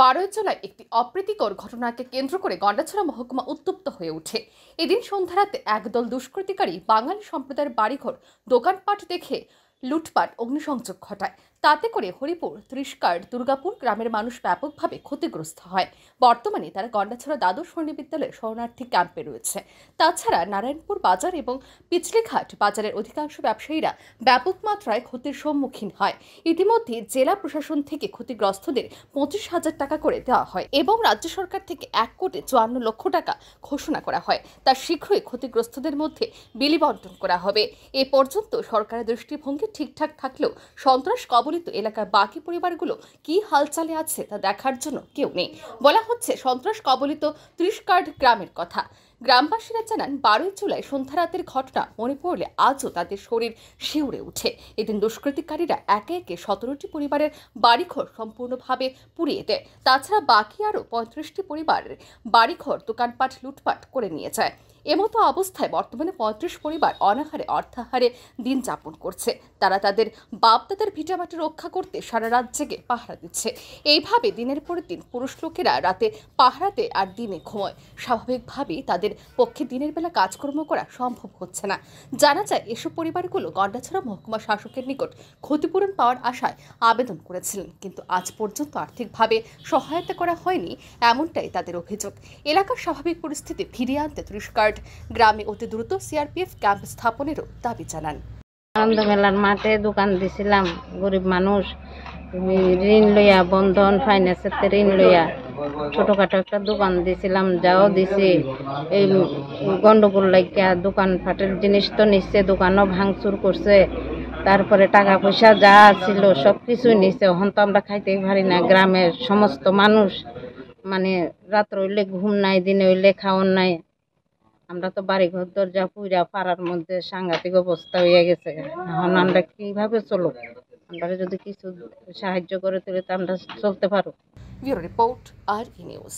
বারোই জুলাই একটি অপ্রীতিকর ঘটনাকে কেন্দ্র করে গন্ডাছড়া মহকুমা উত্তপ্ত হয়ে ওঠে এদিন সন্ধ্যারাতে একদল দুষ্কৃতিকারী বাঙালি সম্প্রদায়ের বাড়িঘর দোকানপাট দেখে লুটপাট অগ্নিসংযোগ ঘটায় তাতে করে হরিপুর ত্রিশকার্ড দুর্গাপুর গ্রামের মানুষ ব্যাপকভাবে ক্ষতিগ্রস্ত হয় বর্তমানে তারা গন্ডাছড়া দ্বাদশ সৈন্য বিদ্যালয়ে শরণার্থী ক্যাম্পে রয়েছে তাছাড়া নারায়ণপুর বাজার এবং পিছলিঘাট বাজারের অধিকাংশ ব্যবসায়ীরা ব্যাপক মাত্রায় ক্ষতির সম্মুখীন হয় ইতিমধ্যে জেলা প্রশাসন থেকে ক্ষতিগ্রস্তদের পঁচিশ হাজার টাকা করে দেওয়া হয় এবং রাজ্য সরকার থেকে এক কোটি চুয়ান্ন লক্ষ টাকা ঘোষণা করা হয় তা শীঘ্রই ক্ষতিগ্রস্তদের মধ্যে বিলিবন্টন করা হবে এ পর্যন্ত সরকারের দৃষ্টিভঙ্গি ঠিকঠাক থাকলেও সন্ত্রাস কব তাহলে এলাকার বাকি পরিবারগুলো কি হালচালে আছে তা দেখার জন্য কেউ নেই বলা হচ্ছে সন্ত্রাস কবলিত ত্রিশকার্ড গ্রামের কথা গ্রামবাসীরা জানান বারোই জুলাই সন্ধ্যা রাতের ঘটনা মনে পড়লে আজও তাদের শরীর শিউরে উঠে এদিন দুষ্কৃতিকারীরা একে একে সতেরোটি পরিবারের বাড়িঘর সম্পূর্ণভাবে পুড়িয়ে দেয় তাছাড়া বাকি আরও পঁয়ত্রিশটি পরিবারের বাড়িঘর দোকানপাট লুটপাট করে নিয়ে যায় এমতো অবস্থায় বর্তমানে পঁয়ত্রিশ পরিবার অনাহারে অর্থাহারে দিন যাপন করছে তারা তাদের বাপদাদের ভিটামাটি রক্ষা করতে সারা রাত জেগে পাহারা দিচ্ছে এইভাবে দিনের পর দিন পুরুষ লোকেরা রাতে পাহারাতে আর দিনে ঘুমোয় স্বাভাবিকভাবেই তাদের পক্ষে দিনের বেলা কাজকর্ম করা সম্ভব হচ্ছে না জানা যায় এসব পরিবারগুলো গন্ডাছড়া মহকুমা শাসকের নিকট ক্ষতিপূরণ পাওয়ার আশায় আবেদন করেছিলেন কিন্তু আজ পর্যন্ত আর্থিকভাবে সহায়তা করা হয়নি এমনটাই তাদের অভিযোগ এলাকার স্বাভাবিক পরিস্থিতি ফিরিয়ে আনতে ত্রিশ গ্রামে অতি দ্রুত সিআরপিএফ ক্যাম্প স্থাপনেরও দাবি জানান আনন্দ মেলার মাঠে দোকান দিছিলাম গরিব মানুষ ঋণ লইয়া বন্ধন ফাইন্যান্সের ঋণ লইয়া ছোটখাটো একটা দোকান দিছিলাম যাও দিছি এই গন্ডগোল লাগিয়া দোকান ফাটের জিনিস তো নিচ্ছে দোকানও ভাঙচুর করছে তারপরে টাকা পয়সা যা ছিল সব কিছুই নিচ্ছে এখন তো আমরা খাইতেই পারি না গ্রামের সমস্ত মানুষ মানে রাত্র হইলে ঘুম নাই দিনে হইলে খাওয়ান নাই আমরা তো বাড়ি ঘর দরজা পুইরা পাড়ার মধ্যে সাংঘাতিক অবস্থা হয়ে গেছে এখন আমরা কিভাবে চলব আমরা যদি কিছু সাহায্য করে তুলি তো আমরা চলতে পারব ব্যুরো রিপোর্ট আর ই নিউজ